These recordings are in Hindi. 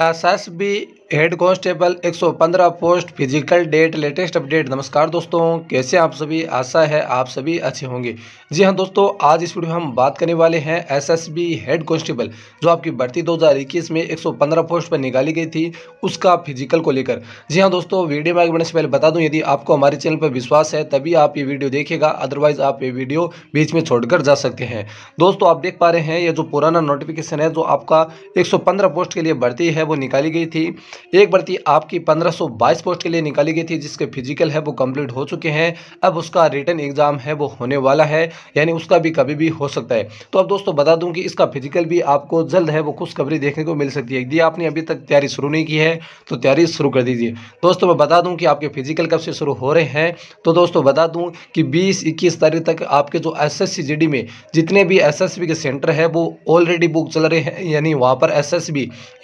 S S B head constable 115 post physical date latest update नमस्कार दोस्तों कैसे आप सभी आशा है आप सभी अच्छे होंगे जी हाँ दोस्तों आज इस वीडियो में हम बात करने वाले हैं एसएसबी हेड कॉन्स्टेबल जो आपकी भर्ती 2021 में 115 पोस्ट पर निकाली गई थी उसका फिजिकल को लेकर जी हाँ दोस्तों वीडियो में आगे बढ़ने से पहले बता दूँ यदि आपको हमारे चैनल पर विश्वास है तभी आप ये वीडियो देखेगा अदरवाइज आप ये वीडियो बीच में छोड़कर जा सकते हैं दोस्तों आप देख पा रहे हैं ये जो पुराना नोटिफिकेशन है जो आपका एक पोस्ट के लिए भर्ती है है वो निकाली गई थी एक भर्ती आपकी 1522 पोस्ट के लिए निकाली गई थी जिसके फिजिकल है वो कंप्लीट हो चुके हैं अब उसका रिटर्न एग्जाम है वो होने वाला है यानी उसका भी कभी भी हो सकता है तो अब दोस्तों बता दूं कि इसका फिजिकल भी आपको जल्द है वो खुशखबरी देखने को मिल सकती है यदि आपने अभी तक तैयारी शुरू नहीं की है तो तैयारी शुरू कर दीजिए दोस्तों मैं बता दूँ कि आपके फिजिकल कब से शुरू हो रहे हैं तो दोस्तों बता दूँ कि बीस इक्कीस तारीख तक आपके जो एस एस में जितने भी एस के सेंटर है वो ऑलरेडी बुक चल रहे हैं यानी वहाँ पर एस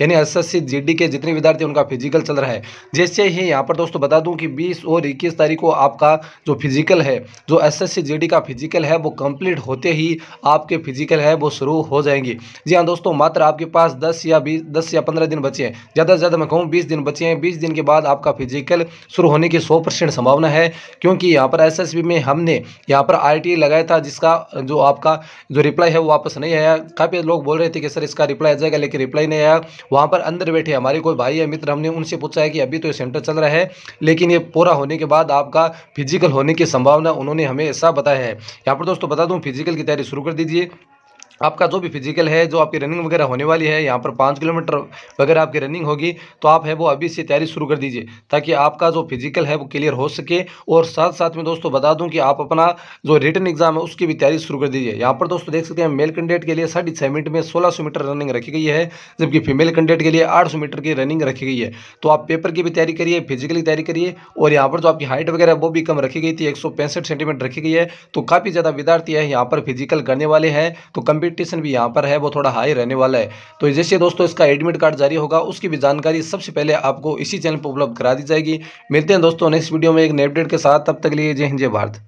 यानी एस एसएससी जीडी के जितने विद्यार्थी उनका फिजिकल चल रहा है जैसे ही यहाँ पर दोस्तों बता दूं कि 20 और 21 तारीख को आपका जो फिजिकल है जो एसएससी जीडी का फिजिकल है वो कंप्लीट होते ही आपके फिजिकल है वो शुरू हो जाएंगी जी हाँ दोस्तों मात्र आपके पास दस या बीस दस या पंद्रह दिन बचे हैं ज़्यादा से ज़्यादा मैं कहूँ बीस दिन बचे हैं बीस दिन के बाद आपका फिजिकल शुरू होने की सौ संभावना है क्योंकि यहाँ पर एस में हमने यहाँ पर आई लगाया था जिसका जो आपका जो रिप्लाई है वो वापस नहीं आया काफ़ी लोग बोल रहे थे कि सर इसका रिप्लाई आ जाएगा लेकिन रिप्लाई नहीं आया वहाँ पर अंदर बैठे हमारे कोई भाई या मित्र हमने उनसे पूछा है कि अभी तो ये सेंटर चल रहा है लेकिन ये पूरा होने के बाद आपका फिजिकल होने की संभावना उन्होंने हमें ऐसा बताया है यहाँ पर दोस्तों बता दूँ फिजिकल की तैयारी शुरू कर दीजिए आपका जो भी फिजिकल है जो आपकी रनिंग वगैरह होने वाली है यहाँ पर पाँच किलोमीटर वगैरह आपकी रनिंग होगी तो आप है वो अभी से तैयारी शुरू कर दीजिए ताकि आपका जो फिजिकल है वो क्लियर हो सके और साथ साथ में दोस्तों बता दूं कि आप अपना जो रिटर्न एग्जाम है उसकी भी तैयारी शुरू कर दीजिए यहाँ पर दोस्तों देख सकते हैं मेल कैंडिडेट के लिए साढ़े छः मिनट में सोलह मीटर रनिंग रखी गई है जबकि फीमेल कैंडिडेट के लिए आठ मीटर की रनिंग रखी गई है तो आप पेपर की भी तैयारी करिए फिजिकल की तैयारी करिए और यहाँ पर जो आपकी हाइट वगैरह वो भी कम रखी गई थी एक सेंटीमीटर रखी गई है तो काफ़ी ज़्यादा विद्यार्थी है यहाँ पर फिजिकल करने वाले हैं तो कंपटीशन भी यहाँ पर है वो थोड़ा हाई रहने वाला है तो जैसे दोस्तों इसका एडमिट कार्ड जारी होगा उसकी भी जानकारी सबसे पहले आपको इसी चैनल पर उपलब्ध करा दी जाएगी मिलते हैं दोस्तों नेक्स्ट वीडियो में एक नेपडेट के साथ तब तक लिए जय हिंद जय भारत